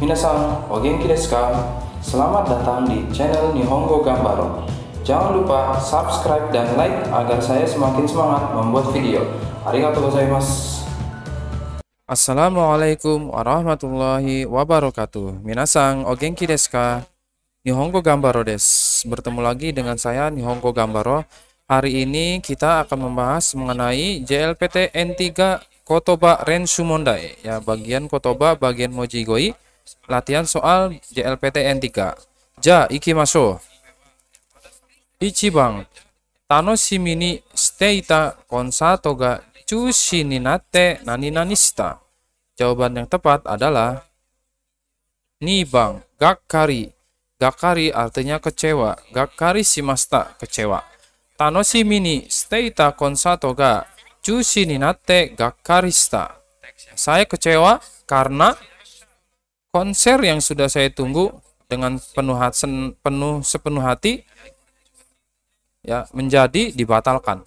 Minasan, Ogenki desu ka? Selamat datang di channel Nihongo Gambaro. Jangan lupa subscribe dan like agar saya semakin semangat membuat video. Arigatou gozaimasu. Assalamualaikum warahmatullahi wabarakatuh. Minasang, Ogenki desu ka? Nihongo Gambaro des. Bertemu lagi dengan saya Nihongo Gambaro. Hari ini kita akan membahas mengenai JLPT N3 Kotoba Renshu ya bagian Kotoba bagian Mojigoi latihan soal JLPTN 3. Ja, iki maso Ichiban, tanoshimi ni steita konsato ga chushi ni natte nani nanista. Jawaban yang tepat adalah ni bang, gakkari. Gakkari artinya kecewa. Gakkari shimashita, kecewa. Tanoshimi ni steita konsato ga chushi ni natte shita. Saya kecewa karena konser yang sudah saya tunggu dengan penuh hati, penuh sepenuh hati ya menjadi dibatalkan.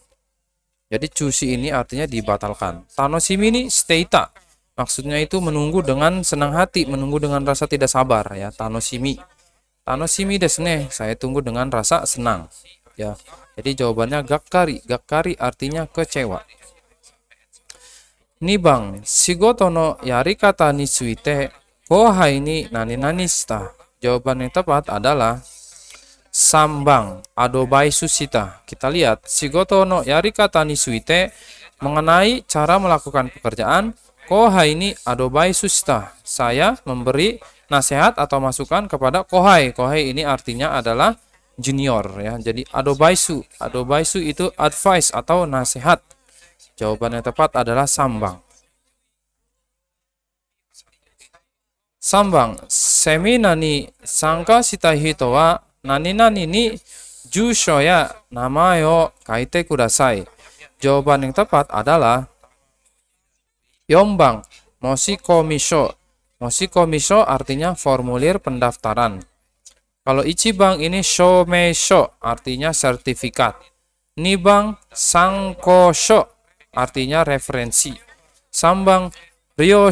Jadi cusi ini artinya dibatalkan. Tanosimi ini steita. Maksudnya itu menunggu dengan senang hati, menunggu dengan rasa tidak sabar ya, tanosimi. Tanosimi desne, saya tunggu dengan rasa senang. Ya. Jadi jawabannya gakkari. Gakkari artinya kecewa. Nibang, shigoto no kata ni suite Oh, ini nani nanista. Jawaban yang tepat adalah sambang adobai susita. Kita lihat shigoto no yari kata suite mengenai cara melakukan pekerjaan. Kohai oh, ini adobai susita. Saya memberi nasihat atau masukan kepada kohai. Kohai ini artinya adalah junior ya. Jadi adobaisu. Adobaisu itu advice atau nasihat. Jawaban yang tepat adalah sambang. Sambang, sangka nani nani 3 Jawaban yang tepat adalah 4 bang, mosi mosiko Mosi artinya formulir pendaftaran. Kalau bang ini sho artinya sertifikat. Nibang show artinya referensi. Sambang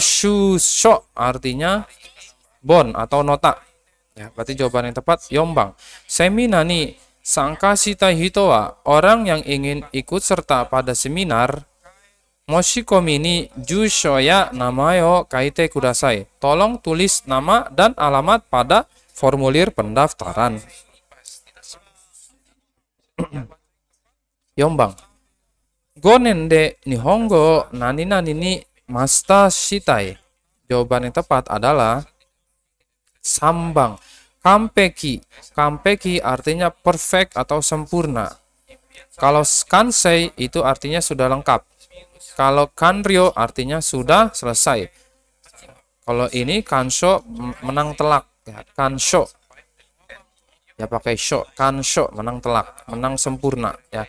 show artinya bon atau nota. Ya, berarti jawaban yang tepat yombang. Seminani sangkasita hitoa orang yang ingin ikut serta pada seminar Moshikomini jushoya namayo kaite kudasai. Tolong tulis nama dan alamat pada formulir pendaftaran. Yombang. Gonen de nihongo nani nani ni masta shitai. Jawaban yang tepat adalah sambang. Kampeki, kampeki artinya perfect atau sempurna. Kalau kansei itu artinya sudah lengkap. Kalau kanryo artinya sudah selesai. Kalau ini kansho menang telak, ya, kansho ya pakai sho, kansho menang telak, menang sempurna ya.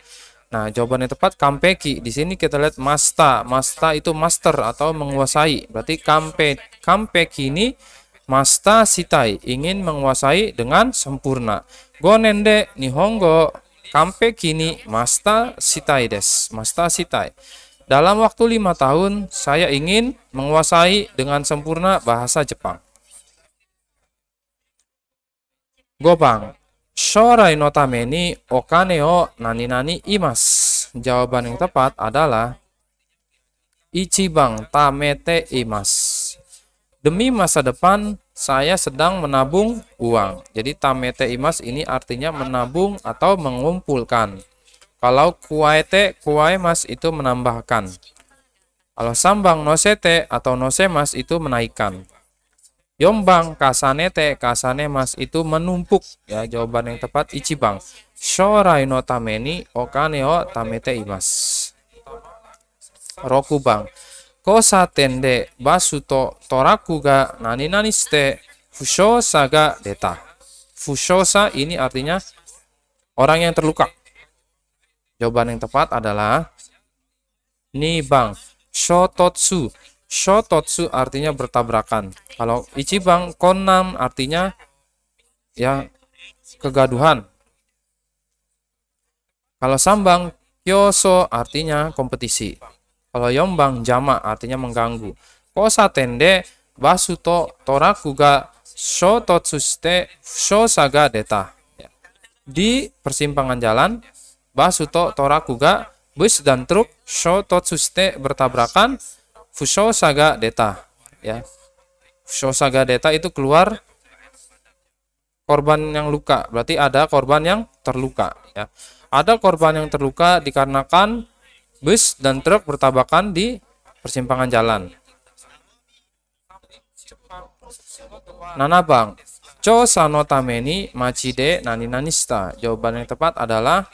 Nah, jawaban yang tepat kampeki. Di sini kita lihat masta. Masta itu master atau menguasai. Berarti kampe kampeki ini Masta Sitai ingin menguasai dengan sempurna. Gonende Nihongo Kampe Kini Masta Sitai des. Masta Sitai. Dalam waktu lima tahun, saya ingin menguasai dengan sempurna bahasa Jepang. Gopang, shorai no tame ni okane o nani nani imas. Jawaban yang tepat adalah Ichibang tamete imas. Demi masa depan, saya sedang menabung uang. Jadi tamete imas ini artinya menabung atau mengumpulkan. Kalau kuaite kuai mas itu menambahkan. Kalau sambang nosete atau nosemas itu menaikkan. Yombang kasanete mas itu menumpuk. Ya, jawaban yang tepat ichibang. Shorai no tameni okane o tamete imas. Rokubang kosa tende basuto toraku ga nani nani ste fushosa ga deta. Fushosa ini artinya orang yang terluka. Jawaban yang tepat adalah nibang shototsu. Shototsu artinya bertabrakan. Kalau bang konam artinya ya kegaduhan. Kalau sambang kyoso artinya kompetisi. Kalau yombang jama artinya mengganggu. Kosa tende basuto toraku ga totsuste shosa ga deta. Ya. Di persimpangan jalan, basuto toraku ga bus dan truk totsuste bertabrakan fusho saga deta. Ya. Fusho saga deta itu keluar korban yang luka. Berarti ada korban yang terluka. Ya. Ada korban yang terluka dikarenakan Bus dan truk bertabrakan di persimpangan jalan. Nana Bang, Cho sano tameni machide nani nanista. Jawaban yang tepat adalah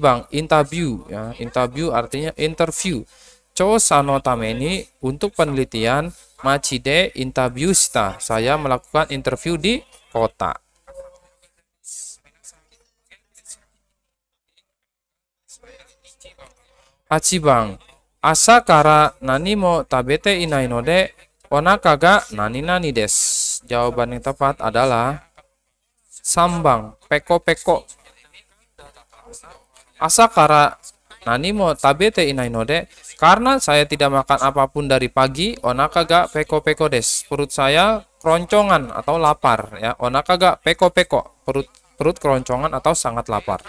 Bang. interview ya. Interview artinya interview. Cho sano tameni untuk penelitian machide interviewsta. Saya melakukan interview di kota. asa kara nani nani nani mo tabete inai node, des. Jawaban yang tepat adalah sambang, peko-peko. Asa kara nani mo tabete inai node, karena saya tidak makan apapun dari pagi, onaka ga peko-peko des. Perut saya keroncongan atau lapar ya. Onaka ga peko-peko, perut perut keroncongan atau sangat lapar.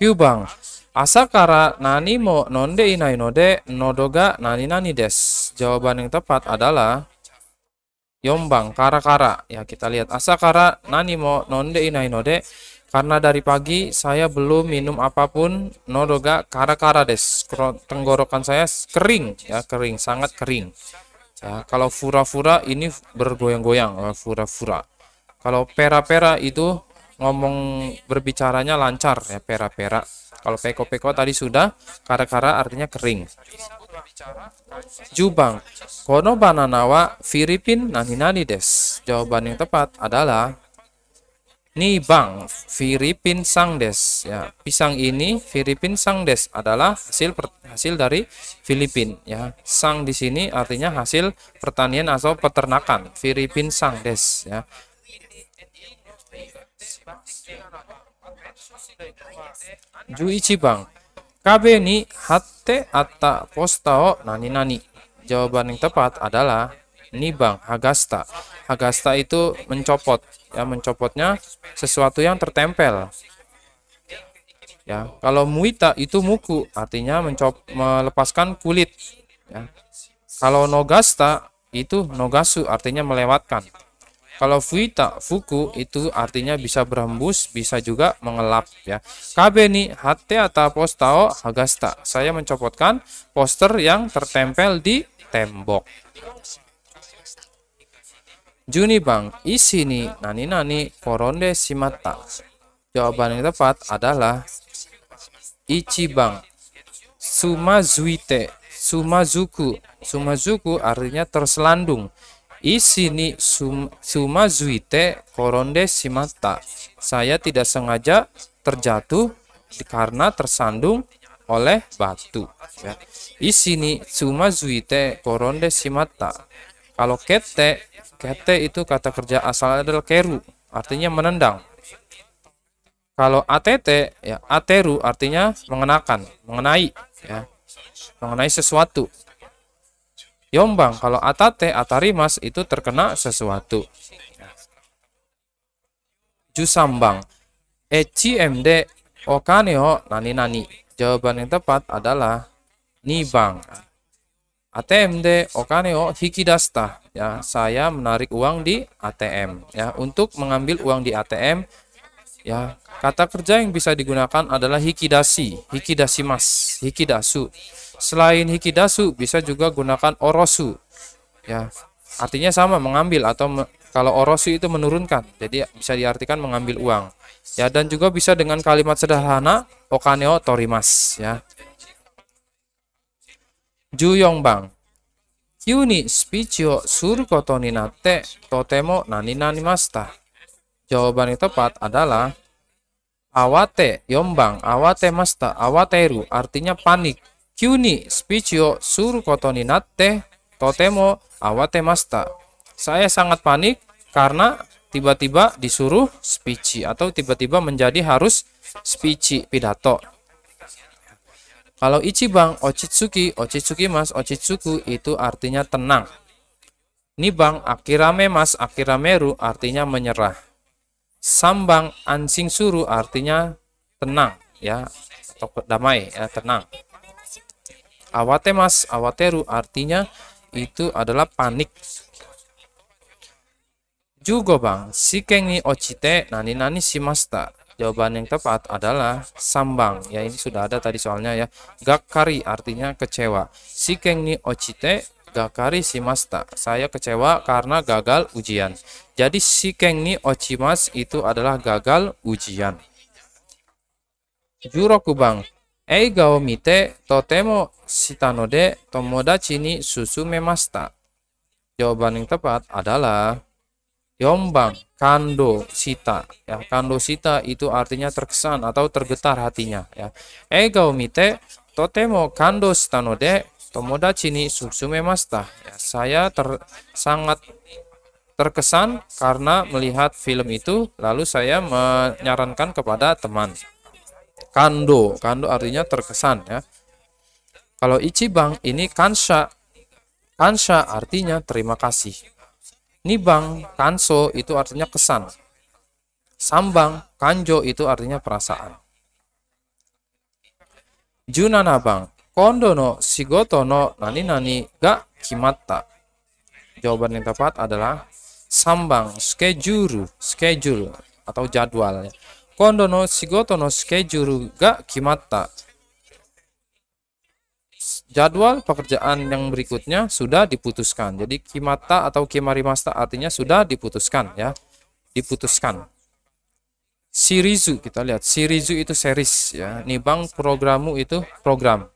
bang. Asa nani mo nonde inai node nodoga nani nani des. Jawaban yang tepat adalah yombang kara kara. Ya kita lihat asa kara nani mo nonde inai node karena dari pagi saya belum minum apapun nodoga kara kara des. Tenggorokan saya kering ya kering sangat kering. Ya, kalau fura-fura ini bergoyang-goyang oh, fura-fura. Kalau pera-pera itu ngomong berbicaranya lancar ya pera-pera kalau peko-peko tadi sudah kara-kara artinya kering jubang kono bananawa Filipin, nani-nani des jawaban yang tepat adalah Nih bang, Filipin Des. ya. Pisang ini Filipin Sang Des adalah hasil per, hasil dari Filipin ya. Sang di sini artinya hasil pertanian atau peternakan. Filipin Des. ya. Juichi Bang. Kabe ni hatte atta nani nani. Jawaban yang tepat adalah ni Bang Hagasta. Hagasta itu mencopot. Ya, mencopotnya sesuatu yang tertempel. Ya, kalau muita itu muku, artinya mencop melepaskan kulit. Ya. Kalau nogasta itu nogasu artinya melewatkan. Kalau tak fuku itu artinya bisa berhembus, bisa juga mengelap ya. Kabe ni hatte atau postao hagasta. Saya mencopotkan poster yang tertempel di tembok. Juni bang, isi isini nani nani koronde simata. Jawaban yang tepat adalah bang Sumazuite Sumazuku Sumazuku artinya terselandung Isini sum, zuite koronde simata. Saya tidak sengaja terjatuh karena tersandung oleh batu. Ya. suma zuite koronde simata. Kalau kete, kete itu kata kerja asal adalah keru, artinya menendang. Kalau ATT ya ateru artinya mengenakan, mengenai ya. Mengenai sesuatu. Yombang kalau atate atarimas itu terkena sesuatu. Jusambang ecmd, okaneo, nani nani. Jawaban yang tepat adalah nibang. ATMD okaneo hikidasta ya saya menarik uang di ATM ya untuk mengambil uang di ATM ya kata kerja yang bisa digunakan adalah hikidasi hikidasi mas hikidasu Selain hikidasu bisa juga gunakan orosu. Ya, artinya sama mengambil atau me, kalau orosu itu menurunkan. Jadi bisa diartikan mengambil uang. Ya, dan juga bisa dengan kalimat sederhana okaneo torimas ya. Juyongbang. Kyuni Yuni Spicio suru totemo nani nani masta. Jawaban yang tepat adalah awate yombang, awate masta, awateru artinya panik. Kyuni natte totemo awate masta. Saya sangat panik karena tiba-tiba disuruh speech atau tiba-tiba menjadi harus speech pidato. Kalau Ichibang Ochitsuki, Ochitsuki mas, Ochitsuku itu artinya tenang. Nibang Akirame mas, Akirameru artinya menyerah. Sambang Ansing Suru artinya tenang ya, atau damai ya, tenang awatemas awateru artinya itu adalah panik juga bang, sikeng ni ochite nani nani shimasta. Jawaban yang tepat adalah sambang. Ya ini sudah ada tadi soalnya ya. Gakari artinya kecewa. Sikeng ni ochite gakari shimasta. Saya kecewa karena gagal ujian. Jadi sikeng ni ochimas itu adalah gagal ujian. Juroku bang, totemo tomodachi ni mite susume memasta. Jawaban yang tepat adalah Yombang, kando sita. Ya, kando sita itu artinya terkesan atau tergetar hatinya. Ya. Ega mite totemo kando sita no de tomodachi ni susume masta. Ya, saya ter, sangat terkesan karena melihat film itu, lalu saya menyarankan kepada teman kando kando artinya terkesan ya kalau bang ini kansha kansha artinya terima kasih nibang kanso itu artinya kesan sambang kanjo itu artinya perasaan junanabang kondo no shigoto no nani nani ga kimatta jawaban yang tepat adalah sambang schedule schedule atau jadwal jadwal pekerjaan yang berikutnya sudah diputuskan. Jadi kimata atau kimarimasta artinya sudah diputuskan ya. Diputuskan. Sirizu kita lihat. sirizu itu series ya. Nibang programmu itu program.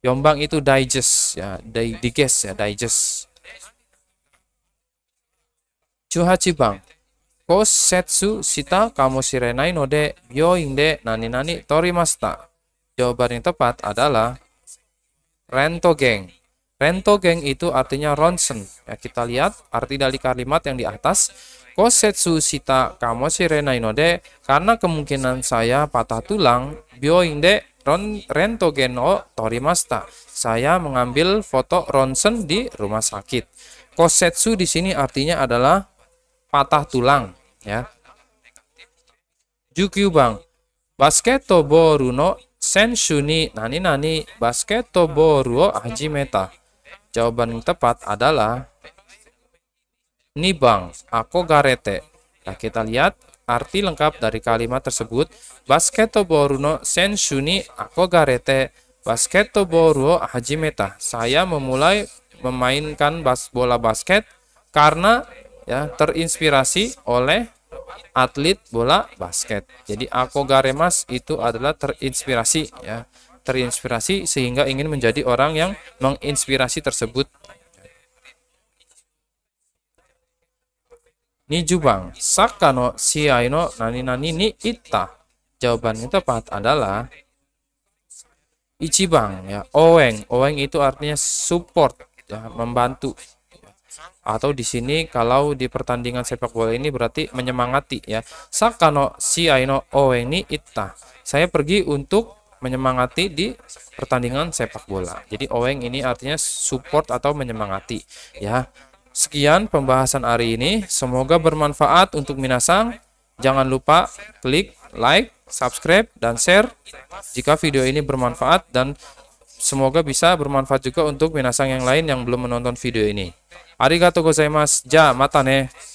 Yombang itu digest ya, digest ya, digest. Cuhaci bang kosetsu shita kamoshirenai no de byoin de nani nani torimasta. Jawaban yang tepat adalah rento geng. itu artinya ronsen. Ya, kita lihat arti dari kalimat yang di atas. Kosetsu shita kamoshirenai no de karena kemungkinan saya patah tulang byoin de ron rento o torimasta. Saya mengambil foto ronsen di rumah sakit. Kosetsu di sini artinya adalah patah tulang ya. Jukyu bang, basketo boru no senshu ni nani nani basketo boru o hajimeta. Jawaban yang tepat adalah Ni bang, aku garete. Nah, kita lihat arti lengkap dari kalimat tersebut. Basketo boru no senshu ni aku garete. Basketo boru o hajimeta. Saya memulai memainkan bas bola basket karena ya terinspirasi oleh atlet bola basket. Jadi Akogaremas itu adalah terinspirasi ya, terinspirasi sehingga ingin menjadi orang yang menginspirasi tersebut. Nijubang, sakano siaino nani nani ni ita. Jawabannya tepat adalah Ichibang ya, oeng oeng itu artinya support ya, membantu atau di sini kalau di pertandingan sepak bola ini berarti menyemangati ya sakano si aino oeni ita saya pergi untuk menyemangati di pertandingan sepak bola jadi oeng ini artinya support atau menyemangati ya sekian pembahasan hari ini semoga bermanfaat untuk minasang jangan lupa klik like subscribe dan share jika video ini bermanfaat dan Semoga bisa bermanfaat juga untuk minasang yang lain yang belum menonton video ini. Arigato gozaimasu. Ja, mata ne.